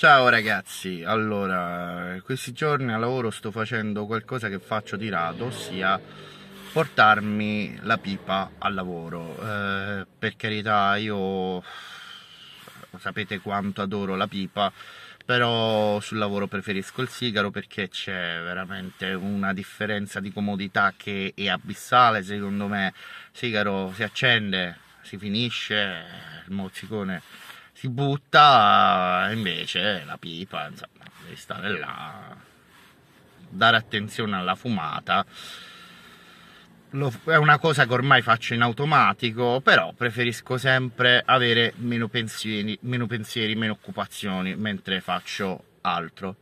Ciao ragazzi, allora, questi giorni a lavoro sto facendo qualcosa che faccio di rado, ossia portarmi la pipa al lavoro. Eh, per carità, io sapete quanto adoro la pipa, però sul lavoro preferisco il sigaro perché c'è veramente una differenza di comodità che è abissale, secondo me. Il sigaro si accende, si finisce, il mozzicone si butta, eh, invece la pipa, insomma, devi stare là, dare attenzione alla fumata. Lo, è una cosa che ormai faccio in automatico, però preferisco sempre avere meno pensieri, meno, pensieri, meno occupazioni mentre faccio altro.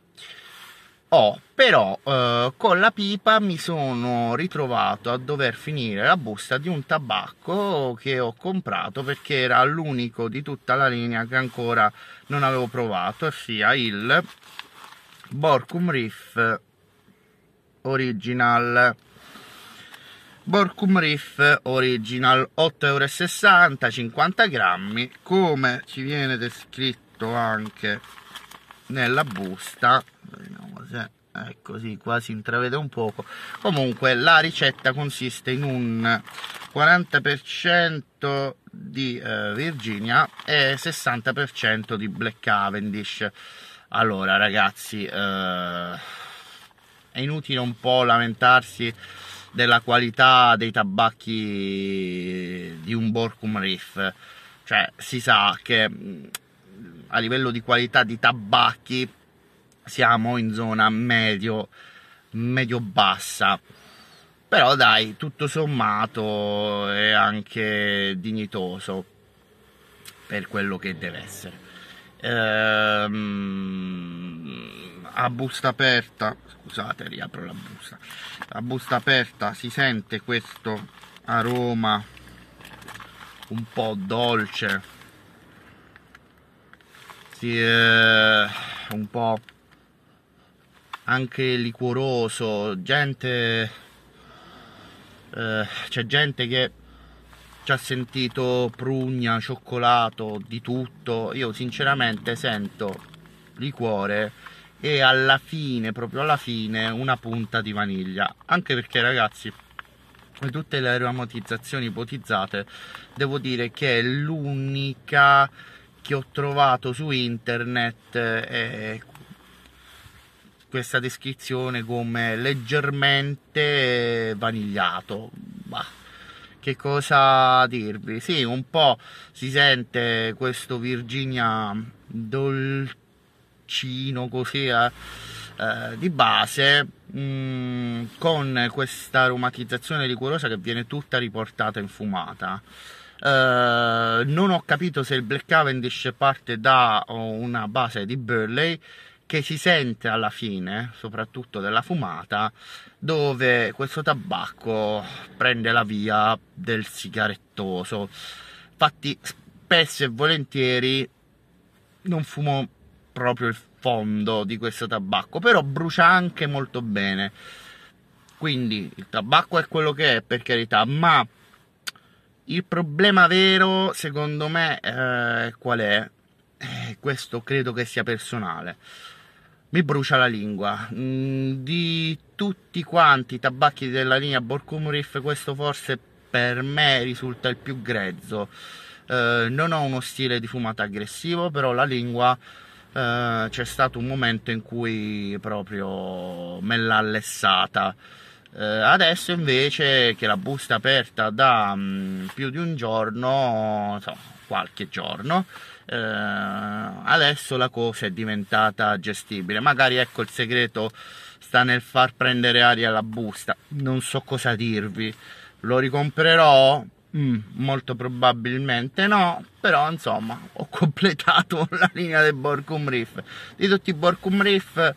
Oh, però eh, con la pipa mi sono ritrovato a dover finire la busta di un tabacco che ho comprato perché era l'unico di tutta la linea che ancora non avevo provato, ossia il Borkum Riff Original. Borkum Riff Original 8,60 euro, 50 grammi, come ci viene descritto anche nella busta ecco si sì, qua si intravede un poco comunque la ricetta consiste in un 40% di eh, Virginia e 60% di Black Cavendish allora ragazzi eh, è inutile un po' lamentarsi della qualità dei tabacchi di un Borkum Reef cioè si sa che mm, a livello di qualità di tabacchi siamo in zona medio, medio bassa però dai tutto sommato è anche dignitoso per quello che deve essere ehm, a busta aperta scusate riapro la busta a busta aperta si sente questo aroma un po' dolce si, eh, un po' anche liquoroso, gente... Eh, c'è gente che ci ha sentito prugna, cioccolato, di tutto. Io sinceramente sento liquore e alla fine, proprio alla fine, una punta di vaniglia. Anche perché ragazzi, tutte le aromatizzazioni ipotizzate, devo dire che è l'unica che ho trovato su internet eh, questa descrizione come leggermente eh, vanigliato. Bah che cosa dirvi? Sì, un po' si sente questo Virginia dolcino così eh, eh, di base mh, mm, con questa aromatizzazione liquorosa che viene tutta riportata infumata. Eh, non ho capito se il Black Cavendish parte da una base di Burley che si sente alla fine, soprattutto della fumata, dove questo tabacco prende la via del sigarettoso. Infatti, spesso e volentieri non fumo proprio il fondo di questo tabacco, però brucia anche molto bene. Quindi il tabacco è quello che è, per carità, ma il problema vero, secondo me, eh, qual è? Eh, questo credo che sia personale mi brucia la lingua. Mm, di tutti quanti i tabacchi della linea Borkumriff, questo forse per me risulta il più grezzo. Eh, non ho uno stile di fumata aggressivo, però la lingua eh, c'è stato un momento in cui proprio me l'ha lessata. Eh, adesso invece che la busta è aperta da mh, mm, più di un giorno, so, qualche giorno. Eh, adesso la cosa è diventata gestibile. Magari ecco il segreto sta nel far prendere aria alla busta. Non so cosa dirvi. Lo ricomprerò? Mm, molto probabilmente no, però insomma ho completato la linea del Borkum Reef. Di tutti i Borkum Reef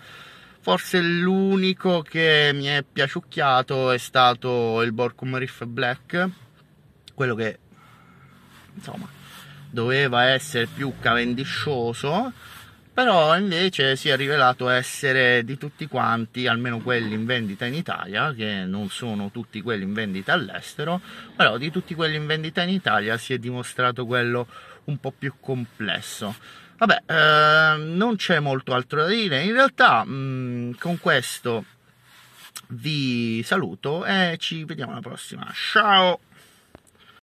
forse l'unico che mi è piaciucchiato è stato il Borkum Reef Black, quello che insomma doveva essere più cavendiscioso però invece si è rivelato essere di tutti quanti, almeno quelli in vendita in Italia, che non sono tutti quelli in vendita all'estero, però di tutti quelli in vendita in Italia si è dimostrato quello un po' più complesso. Vabbè, eh, non c'è molto altro da dire, in realtà mh, mm, con questo vi saluto e ci vediamo alla prossima. Ciao!